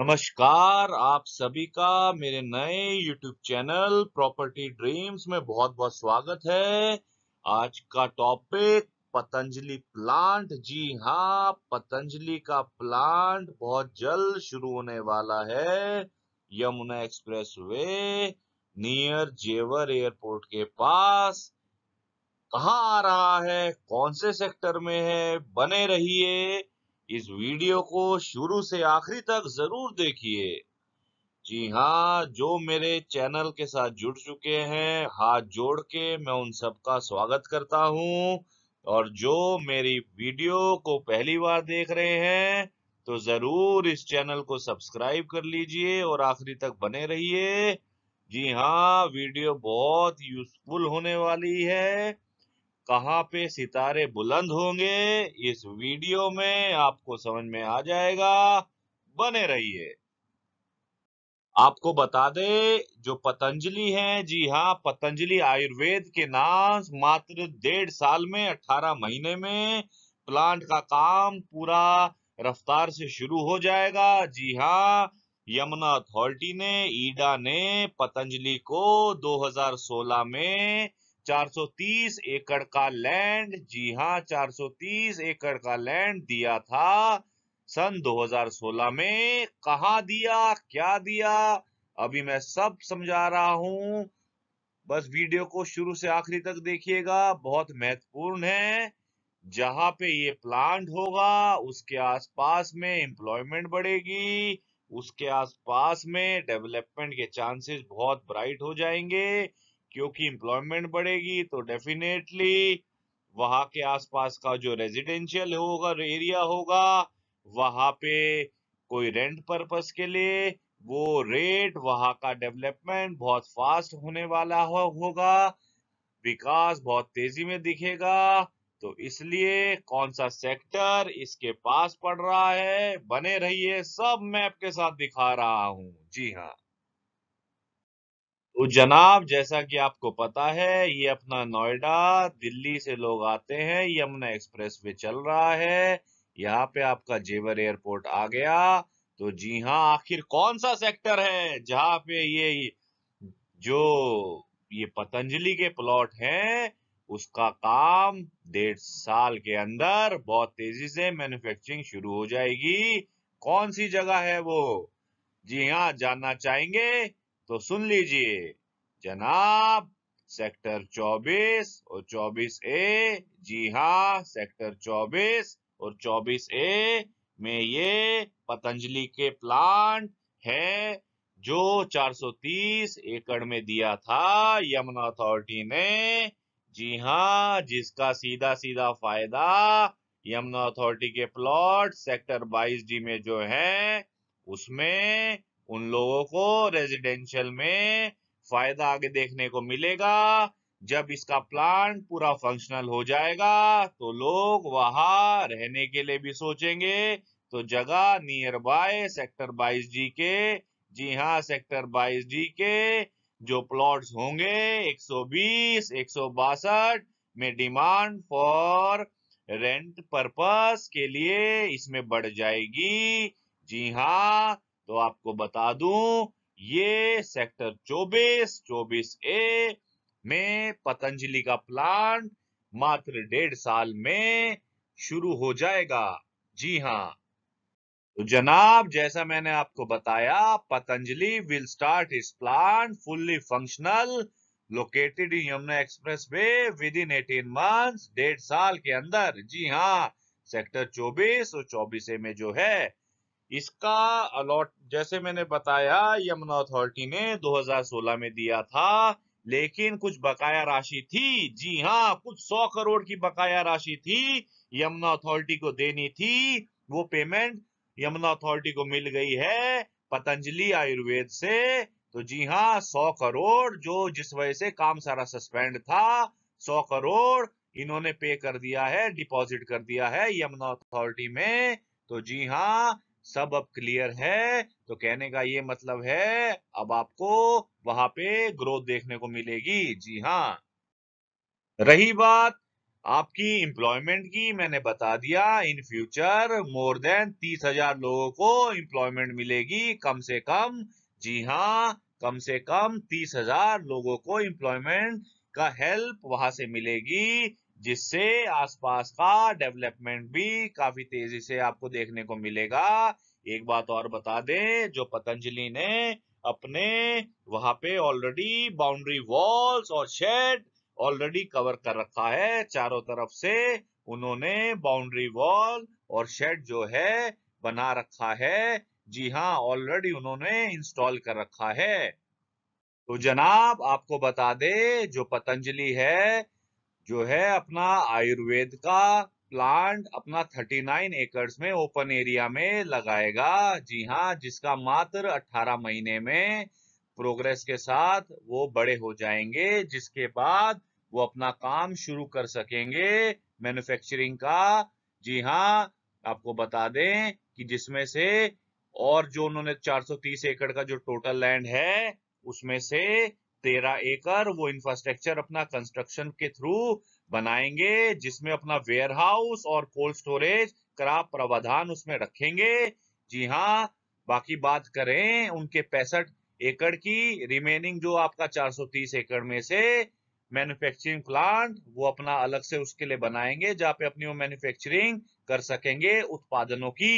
नमस्कार आप सभी का मेरे नए YouTube चैनल प्रॉपर्टी ड्रीम्स में बहुत बहुत स्वागत है आज का टॉपिक पतंजलि प्लांट जी हाँ पतंजलि का प्लांट बहुत जल्द शुरू होने वाला है Yamuna expressway near Jewar airport के पास कहा आ रहा है कौन से सेक्टर में है बने रहिए इस वीडियो को शुरू से आखिरी तक जरूर देखिए जी हाँ जो मेरे चैनल के साथ जुड़ चुके हैं हाथ जोड़ के मैं उन सबका स्वागत करता हूँ और जो मेरी वीडियो को पहली बार देख रहे हैं तो जरूर इस चैनल को सब्सक्राइब कर लीजिए और आखिरी तक बने रहिए जी हाँ वीडियो बहुत यूजफुल होने वाली है कहाँ पे सितारे बुलंद होंगे इस वीडियो में आपको समझ में आ जाएगा बने रहिए आपको बता दे जो पतंजलि है जी हाँ पतंजलि आयुर्वेद के नाम मात्र डेढ़ साल में 18 महीने में प्लांट का काम पूरा रफ्तार से शुरू हो जाएगा जी हाँ यमुना अथॉरिटी ने ईडा ने पतंजलि को 2016 में 430 एकड़ का लैंड जी हाँ 430 एकड़ का लैंड दिया था सन 2016 में कहा दिया क्या दिया अभी मैं सब समझा रहा हूं बस वीडियो को शुरू से आखिरी तक देखिएगा बहुत महत्वपूर्ण है जहां पे ये प्लांट होगा उसके आसपास में एम्प्लॉयमेंट बढ़ेगी उसके आसपास में डेवलपमेंट के चांसेस बहुत ब्राइट हो जाएंगे क्योंकि इम्प्लॉयमेंट बढ़ेगी तो डेफिनेटली वहां के आसपास का जो रेजिडेंशियल होगा एरिया होगा वहां पे कोई रेंट पर्पस के लिए वो रेट वहां का डेवलपमेंट बहुत फास्ट होने वाला हो, होगा विकास बहुत तेजी में दिखेगा तो इसलिए कौन सा सेक्टर इसके पास पड़ रहा है बने रहिए सब मैं आपके साथ दिखा रहा हूं जी हाँ तो जनाब जैसा कि आपको पता है ये अपना नोएडा दिल्ली से लोग आते हैं ये अपना एक्सप्रेस वे चल रहा है यहाँ पे आपका जेवर एयरपोर्ट आ गया तो जी हाँ आखिर कौन सा सेक्टर है जहा पे ये जो ये पतंजलि के प्लॉट हैं उसका काम डेढ़ साल के अंदर बहुत तेजी से मैन्युफैक्चरिंग शुरू हो जाएगी कौन सी जगह है वो जी हाँ जानना चाहेंगे तो सुन लीजिए जनाब सेक्टर 24 और 24 ए जी हाँ सेक्टर 24 और 24 ए में ये पतंजलि के प्लांट है जो 430 एकड़ में दिया था यमुना अथॉरिटी ने जी हाँ जिसका सीधा सीधा फायदा यमुना अथॉरिटी के प्लॉट सेक्टर 22 डी में जो है उसमें उन लोगों को रेजिडेंशियल में फायदा आगे देखने को मिलेगा जब इसका प्लांट पूरा फंक्शनल हो जाएगा तो लोग वहां रहने के लिए भी सोचेंगे तो जगह नियर बाय सेक्टर 22 जी के जी हाँ सेक्टर 22 जी के जो प्लॉट्स होंगे 120 एक में डिमांड फॉर रेंट पर्पस के लिए इसमें बढ़ जाएगी जी हाँ तो आपको बता दूं ये सेक्टर 24 24 ए में पतंजलि का प्लांट मात्र डेढ़ साल में शुरू हो जाएगा जी हाँ तो जनाब जैसा मैंने आपको बताया पतंजलि विल स्टार्ट इस plant fully functional located in Yamuna expressway with in eighteen month डेढ़ साल के अंदर जी हाँ सेक्टर 24 और 24 ए में जो है इसका अलॉट जैसे मैंने बताया यमुना अथॉरिटी ने 2016 में दिया था लेकिन कुछ बकाया राशि थी जी हाँ कुछ 100 करोड़ की बकाया राशि थी यमुना अथॉरिटी को देनी थी वो पेमेंट यमुना अथॉरिटी को मिल गई है पतंजलि आयुर्वेद से तो जी हाँ सौ करोड़ जो जिस वजह से काम सारा सस्पेंड था सौ करोड़ इन्होंने पे कर दिया है डिपॉजिट कर दिया है यमुना अथॉरिटी में तो जी हाँ सब अब क्लियर है तो कहने का ये मतलब है अब आपको वहां पे ग्रोथ देखने को मिलेगी जी हाँ रही बात आपकी एम्प्लॉयमेंट की मैंने बता दिया इन फ्यूचर मोर देन तीस हजार लोगों को इंप्लॉयमेंट मिलेगी कम से कम जी हाँ कम से कम तीस हजार लोगों को एम्प्लॉयमेंट का हेल्प वहां से मिलेगी जिससे आसपास का डेवलपमेंट भी काफी तेजी से आपको देखने को मिलेगा एक बात और बता दें जो पतंजलि ने अपने वहां पे ऑलरेडी बाउंड्री वॉल्स और शेड ऑलरेडी कवर कर रखा है चारों तरफ से उन्होंने बाउंड्री वॉल और शेड जो है बना रखा है जी हाँ ऑलरेडी उन्होंने इंस्टॉल कर रखा है तो जनाब आपको बता दे जो पतंजलि है जो है अपना आयुर्वेद का प्लांट अपना 39 एकर्स में ओपन एरिया में लगाएगा जी हाँ जिसका मात्र 18 महीने में प्रोग्रेस के साथ वो बड़े हो जाएंगे जिसके बाद वो अपना काम शुरू कर सकेंगे मैन्युफैक्चरिंग का जी हाँ आपको बता दें कि जिसमें से और जो उन्होंने 430 एकड़ का जो टोटल लैंड है उसमें से तेरह एकड़ वो इंफ्रास्ट्रक्चर अपना कंस्ट्रक्शन के थ्रू बनाएंगे जिसमें अपना वेयर हाउस और कोल्ड स्टोरेज का प्रावधान उसमें रखेंगे जी हाँ बाकी बात करें उनके पैंसठ एकड़ की रिमेनिंग जो आपका 430 एकड़ में से मैन्युफैक्चरिंग प्लांट वो अपना अलग से उसके लिए बनाएंगे जहाँ पे अपनी वो मैन्युफैक्चरिंग कर सकेंगे उत्पादनों की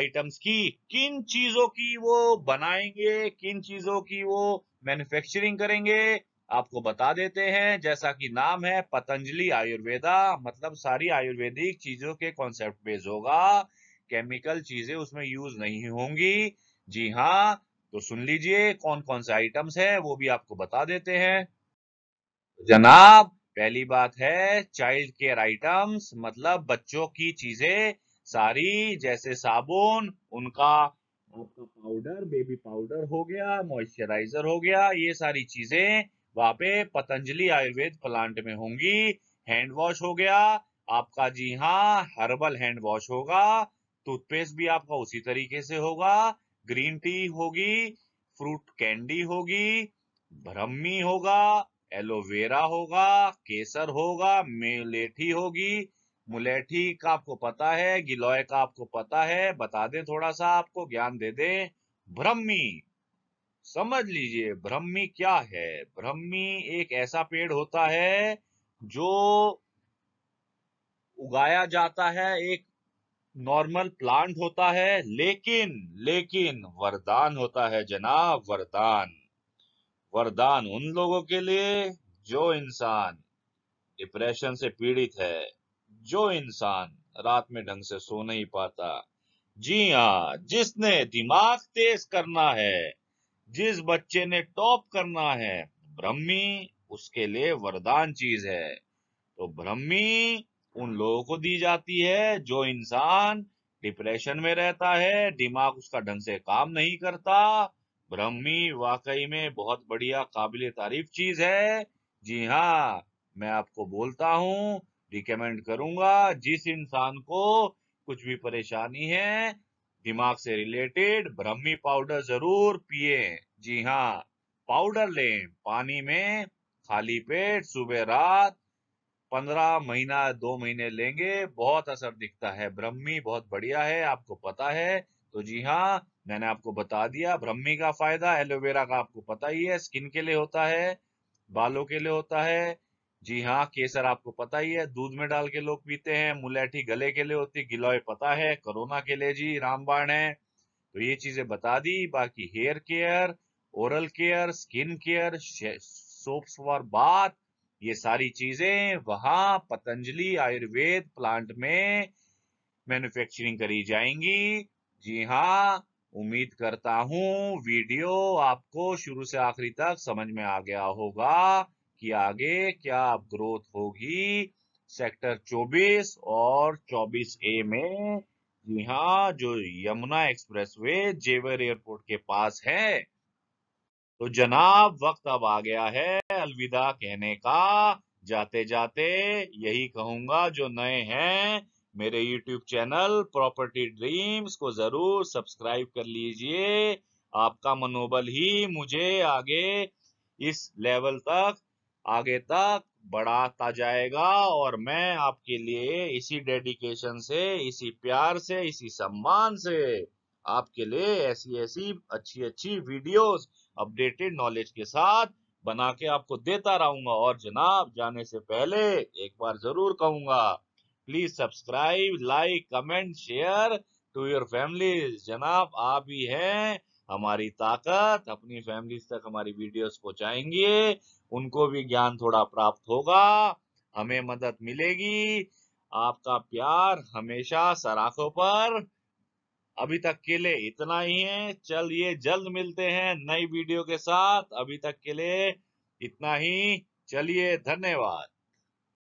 आइटम्स की किन चीजों की वो बनाएंगे किन चीजों की वो मैन्युफैक्चरिंग करेंगे आपको बता देते हैं जैसा कि नाम है पतंजलि आयुर्वेदा मतलब सारी आयुर्वेदिक चीजों के कॉन्सेप्ट बेस होगा केमिकल चीजें उसमें यूज नहीं होंगी जी हाँ तो सुन लीजिए कौन कौन से आइटम्स है वो भी आपको बता देते हैं जनाब पहली बात है चाइल्ड केयर आइटम्स मतलब बच्चों की चीजें सारी जैसे साबुन उनका आपका पाउडर बेबी पाउडर हो गया मॉइस्चराइजर हो गया ये सारी चीजें वहां पे पतंजलि आयुर्वेद प्लांट में होंगी हैंड वॉश हो गया आपका जी हाँ हर्बल हैंड वॉश होगा टूथपेस्ट भी आपका उसी तरीके से होगा ग्रीन टी होगी फ्रूट कैंडी होगी ब्रह्मी होगा एलोवेरा होगा केसर होगा मेलेठी होगी मुलेठी का आपको पता है गिलोय का आपको पता है बता दे थोड़ा सा आपको ज्ञान दे दे ब्रह्मी समझ लीजिए ब्रह्मी क्या है ब्रह्मी एक ऐसा पेड़ होता है जो उगाया जाता है एक नॉर्मल प्लांट होता है लेकिन लेकिन वरदान होता है जनाब वरदान वरदान उन लोगों के लिए जो इंसान डिप्रेशन से पीड़ित है जो इंसान रात में ढंग से सो नहीं पाता जी हाँ जिसने दिमाग तेज करना है जिस बच्चे ने टॉप करना है ब्रह्मी उसके लिए वरदान चीज है तो ब्रह्मी उन लोगों को दी जाती है जो इंसान डिप्रेशन में रहता है दिमाग उसका ढंग से काम नहीं करता ब्रह्मी वाकई में बहुत बढ़िया काबिल तारीफ चीज है जी हाँ मैं आपको बोलता हूँ रिकमेंड करूंगा जिस इंसान को कुछ भी परेशानी है दिमाग से रिलेटेड ब्रह्मी पाउडर जरूर पिए जी हाँ पाउडर लें पानी में खाली पेट सुबह रात पंद्रह महीना दो महीने लेंगे बहुत असर दिखता है ब्रह्मी बहुत बढ़िया है आपको पता है तो जी हाँ मैंने आपको बता दिया ब्रह्मी का फायदा एलोवेरा का आपको पता ही है स्किन के लिए होता है बालों के लिए होता है जी हाँ केसर आपको पता ही है दूध में डाल के लोग पीते हैं मुलैठी गले के लिए होती गिलोय पता है कोरोना के लिए जी रामबाण है तो ये चीजें बता दी बाकी hair care oral care skin care soaps for बात ये सारी चीजें वहां पतंजलि आयुर्वेद प्लांट में मैन्युफैक्चरिंग करी जाएंगी जी हाँ उम्मीद करता हूं वीडियो आपको शुरू से आखिरी तक समझ में आ गया होगा कि आगे क्या ग्रोथ होगी सेक्टर 24 और 24 ए में यहाँ जो यमुना एक्सप्रेसवे जेवर एयरपोर्ट के पास है तो जनाब वक्त अब आ गया है अलविदा कहने का जाते जाते यही कहूंगा जो नए हैं मेरे YouTube चैनल प्रॉपर्टी ड्रीम्स को जरूर सब्सक्राइब कर लीजिए आपका मनोबल ही मुझे आगे इस लेवल तक आगे तक बढ़ाता जाएगा और मैं आपके लिए इसी डेडिकेशन से इसी प्यार से इसी सम्मान से आपके लिए ऐसी ऐसी अच्छी अच्छी वीडियोस अपडेटेड नॉलेज के साथ बना के आपको देता रहूंगा और जनाब जाने से पहले एक बार जरूर कहूंगा please subscribe like comment share to your family जनाब आप ही हैं हमारी ताकत अपनी फैमिलीज तक हमारी वीडियोस पहुंचाएंगे उनको भी ज्ञान थोड़ा प्राप्त होगा हमें मदद मिलेगी आपका प्यार हमेशा सराखों पर अभी तक के लिए इतना ही है चलिए जल्द मिलते हैं नई वीडियो के साथ अभी तक के लिए इतना ही चलिए धन्यवाद